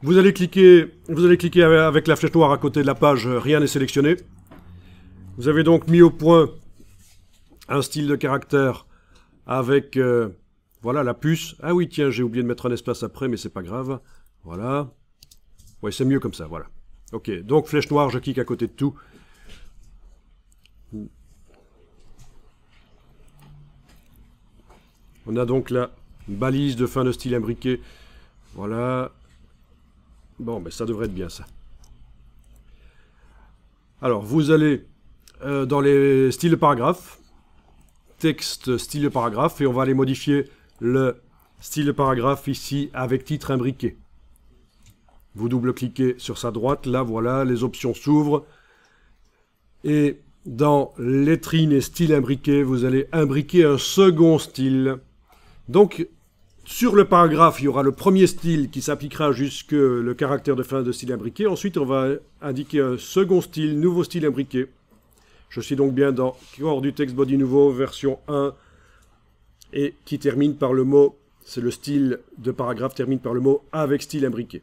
Vous allez cliquer, vous allez cliquer avec la flèche noire à côté de la page, euh, rien n'est sélectionné. Vous avez donc mis au point un style de caractère avec euh, voilà la puce. Ah oui, tiens, j'ai oublié de mettre un espace après, mais c'est pas grave. Voilà. Oui, c'est mieux comme ça, voilà. Ok, donc flèche noire, je clique à côté de tout. On a donc la balise de fin de style imbriqué. Voilà, Bon, mais ben, ça devrait être bien ça. Alors, vous allez euh, dans les styles paragraphes, texte style paragraphe, et on va aller modifier le style paragraphe ici avec titre imbriqué. Vous double-cliquez sur sa droite, là voilà, les options s'ouvrent. Et dans lettrine et style imbriqué, vous allez imbriquer un second style. Donc, sur le paragraphe, il y aura le premier style qui s'appliquera jusque le caractère de fin de style imbriqué. Ensuite, on va indiquer un second style, nouveau style imbriqué. Je suis donc bien dans corps du texte body nouveau, version 1, et qui termine par le mot, c'est le style de paragraphe termine par le mot avec style imbriqué.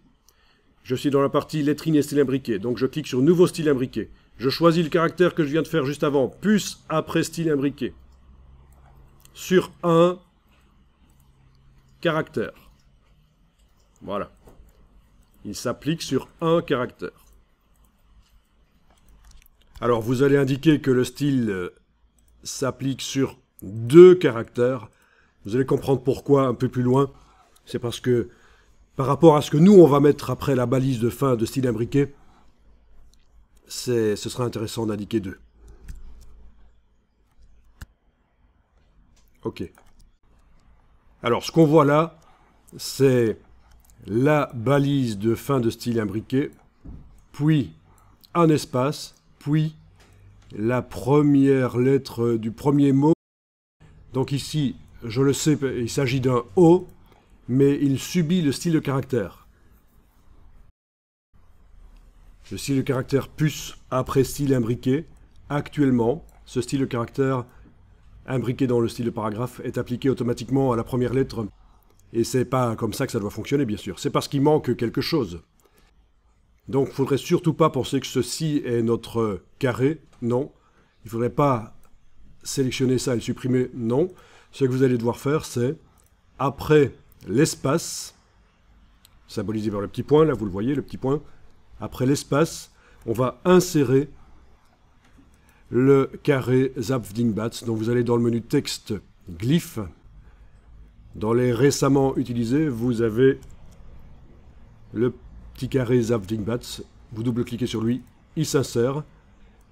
Je suis dans la partie lettrine et style imbriqué, donc je clique sur nouveau style imbriqué. Je choisis le caractère que je viens de faire juste avant, plus après style imbriqué. Sur 1, voilà. Il s'applique sur un caractère. Alors vous allez indiquer que le style euh, s'applique sur deux caractères. Vous allez comprendre pourquoi un peu plus loin. C'est parce que par rapport à ce que nous on va mettre après la balise de fin de style imbriqué, ce sera intéressant d'indiquer deux. Ok. Alors, ce qu'on voit là, c'est la balise de fin de style imbriqué, puis un espace, puis la première lettre du premier mot. Donc ici, je le sais, il s'agit d'un O, mais il subit le style de caractère. Le style de caractère puce après style imbriqué. Actuellement, ce style de caractère imbriqué dans le style de paragraphe est appliqué automatiquement à la première lettre. Et c'est pas comme ça que ça doit fonctionner, bien sûr. C'est parce qu'il manque quelque chose. Donc, il faudrait surtout pas penser que ceci est notre carré. Non. Il faudrait pas sélectionner ça et le supprimer. Non. Ce que vous allez devoir faire, c'est après l'espace, symbolisé par le petit point, là vous le voyez, le petit point, après l'espace, on va insérer le carré Zapfdingbats. Donc vous allez dans le menu texte glyphe. Dans les récemment utilisés, vous avez le petit carré Zapfdingbats. Vous double-cliquez sur lui, il s'insère.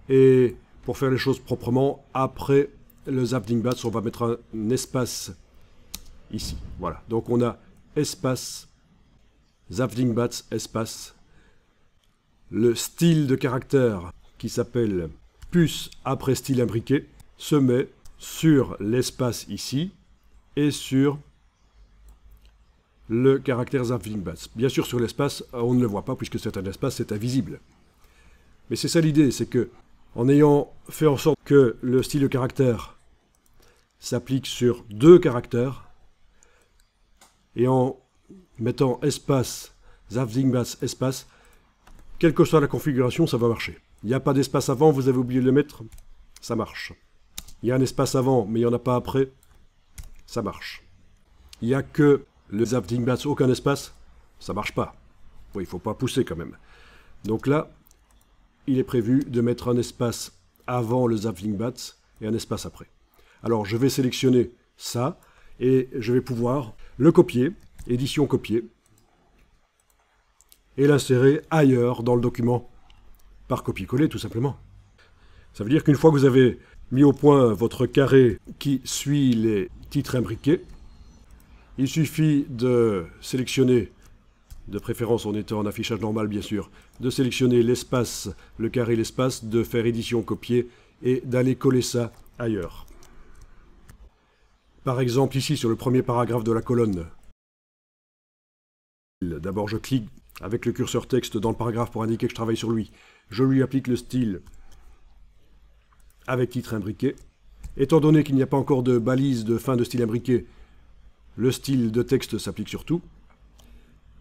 Et pour faire les choses proprement, après le Zapfdingbats, on va mettre un espace ici. Voilà, donc on a espace, Zapfdingbats, espace, le style de caractère qui s'appelle puce après style imbriqué se met sur l'espace ici et sur le caractère zapfling Bien sûr, sur l'espace, on ne le voit pas puisque c'est un espace, c'est invisible. Mais c'est ça l'idée, c'est que en ayant fait en sorte que le style de caractère s'applique sur deux caractères et en mettant espace, zapfling espace, quelle que soit la configuration, ça va marcher. Il n'y a pas d'espace avant, vous avez oublié de le mettre. Ça marche. Il y a un espace avant, mais il n'y en a pas après. Ça marche. Il n'y a que le Zapdingbats, aucun espace. Ça marche pas. Bon, il ne faut pas pousser quand même. Donc là, il est prévu de mettre un espace avant le Zapdingbats et un espace après. Alors je vais sélectionner ça et je vais pouvoir le copier, édition copier, et l'insérer ailleurs dans le document par copier-coller tout simplement. Ça veut dire qu'une fois que vous avez mis au point votre carré qui suit les titres imbriqués, il suffit de sélectionner, de préférence en étant en affichage normal bien sûr, de sélectionner l'espace, le carré, l'espace, de faire édition, copier et d'aller coller ça ailleurs. Par exemple ici sur le premier paragraphe de la colonne. D'abord je clique avec le curseur texte dans le paragraphe pour indiquer que je travaille sur lui. Je lui applique le style avec titre imbriqué. Étant donné qu'il n'y a pas encore de balise de fin de style imbriqué, le style de texte s'applique sur tout.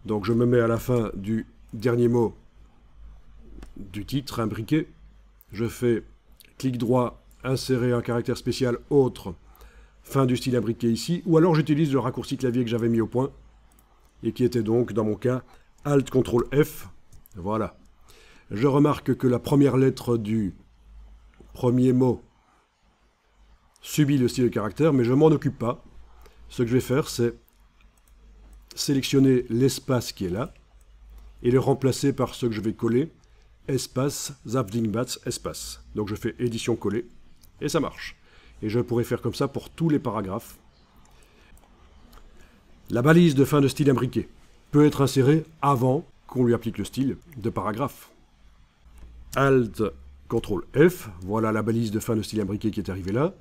Donc je me mets à la fin du dernier mot du titre imbriqué. Je fais clic droit, insérer un caractère spécial autre, fin du style imbriqué ici, ou alors j'utilise le raccourci clavier que j'avais mis au point, et qui était donc, dans mon cas, Alt Ctrl F. Voilà. Je remarque que la première lettre du premier mot subit le style de caractère, mais je m'en occupe pas. Ce que je vais faire, c'est sélectionner l'espace qui est là et le remplacer par ce que je vais coller, espace, zapdingbats espace. Donc je fais édition coller et ça marche. Et je pourrais faire comme ça pour tous les paragraphes. La balise de fin de style imbriqué peut être inséré avant qu'on lui applique le style de paragraphe. Alt, CTRL F, voilà la balise de fin de style imbriqué qui est arrivée là.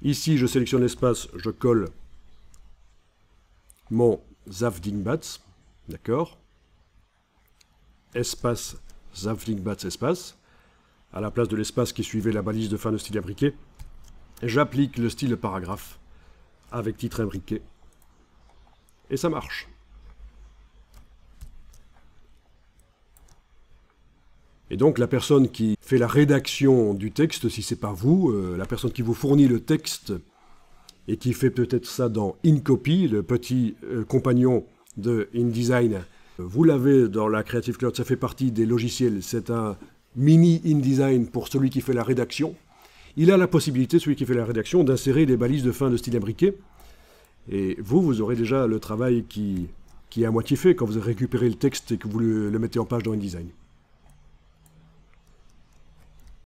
Ici, je sélectionne l'espace, je colle mon Zafdingbats, d'accord Espace, Zafdingbats, espace. À la place de l'espace qui suivait la balise de fin de style imbriqué, j'applique le style paragraphe avec titre imbriqué. Et ça marche. Et donc la personne qui fait la rédaction du texte, si c'est pas vous, euh, la personne qui vous fournit le texte et qui fait peut-être ça dans InCopy, le petit euh, compagnon de InDesign, euh, vous l'avez dans la Creative Cloud, ça fait partie des logiciels, c'est un mini InDesign pour celui qui fait la rédaction. Il a la possibilité, celui qui fait la rédaction, d'insérer des balises de fin de style imbriqué. Et vous, vous aurez déjà le travail qui, qui est à moitié fait quand vous récupérez le texte et que vous le, le mettez en page dans InDesign.